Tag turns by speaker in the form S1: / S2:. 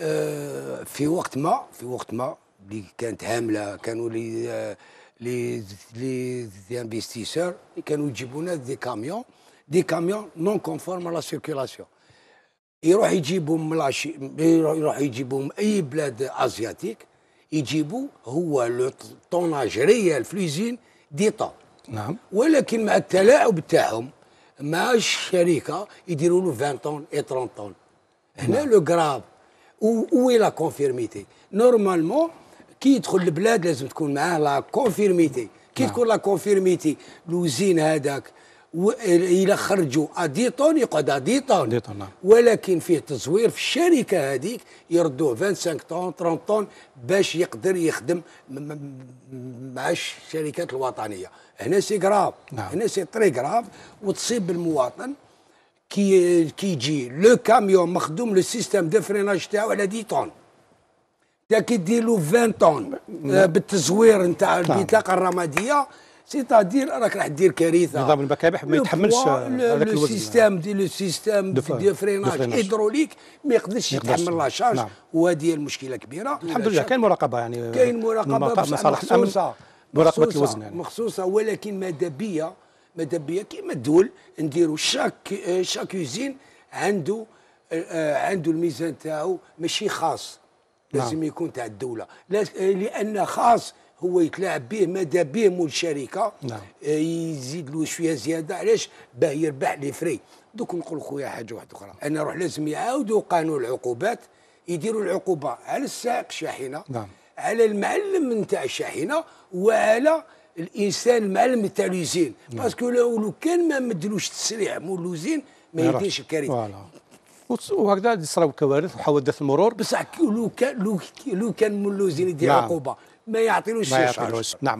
S1: آه، في وقت ما في وقت ما اللي كانت هامله كانوا لي آه، لي لي انفستيسور كانوا يجيبوا لنا دي كاميون دي كاميون نون كونفورم لا سيركيلاسيون يروح يجيبهم من يروح يجيبهم اي بلاد ازياتيك يجيبوا هو لو طوناج ريال فلوزين دي طون نعم ولكن مع التلاعب تاعهم مع الشركه يديروا له 20 طون اي 30 طون هنا نعم. لو كراف où, est la confirmité Normalement, كي يدخل البلاد لازم تكون معاه لا كونفيرميتي كي تكون لا كونفيرميتي لوزين هذاك الى خرجوا ادي طون يقعد ادي طون ولكن فيه تزوير في الشركه هذيك يردوه 25 طون 30 طون باش يقدر يخدم مع الشركات الوطنيه هنا سي كراف نعم. هنا سي تري كراف وتصيب المواطن كي كي يجي لو كاميون مخدوم لو سيستم دو فريناج تاعو على 10 كي دير ديرلو 20 طون آه، بالتزوير نتاع البطاقه الرماديه سيتادير راك راح دير كارثه نظام المكابح ما يتحملش آه، هذاك الوزن السيستم دي لو سيستم دو فريناج هيدروليك ما يقدرش يتحمل لا شارج نعم. وهذه المشكله كبيره الحمد لله كاين مراقبه يعني كاين مراقبه مصالح الامن مراقبه الوزن يعني. مخصوصه ولكن ماذا بيا ماذا بيا كيما الدول نديروا شاك شاك يوزين عنده آه، عنده الميزان تاعو ماشي خاص نعم. لازم يكون تاع الدوله لان خاص هو يتلاعب به ماذا به مول شركه نعم. آه، يزيد له شويه زياده علاش باه يربح لي فري دوك نقول خويا حاجه واحده اخرى انا نروح لازم يعاودوا قانون العقوبات يديروا العقوبه على السائق الشاحنه نعم. على المعلم نتاع الشاحنه وعلى الانسان مع المتاليزين باسكو لو كان ما مدلوش تسريع مولوزين ما يديش الكارثه وهكذا صراو كوارث وحوادث المرور بصح لو كان لو كان مولوزين يدير نعم. عقوبه ما يعطيلوش ما يعطيلوش نعم